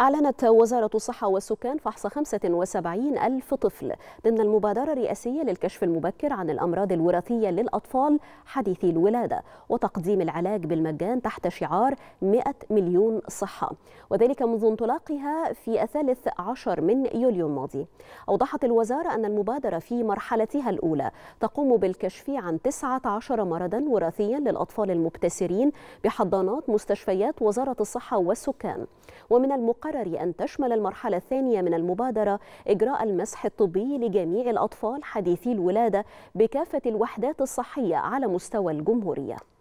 أعلنت وزارة الصحة والسكان فحص 75 ألف طفل ضمن المبادرة الرئاسية للكشف المبكر عن الأمراض الوراثية للأطفال حديثي الولادة وتقديم العلاج بالمجان تحت شعار 100 مليون صحة وذلك منذ انطلاقها في الثالث عشر من يوليو الماضي أوضحت الوزارة أن المبادرة في مرحلتها الأولى تقوم بالكشف عن 19 مرضا وراثيا للأطفال المبتسرين بحضانات مستشفيات وزارة الصحة والسكان ومن المقابل القرار أن تشمل المرحلة الثانية من المبادرة إجراء المسح الطبي لجميع الأطفال حديثي الولادة بكافة الوحدات الصحية على مستوى الجمهورية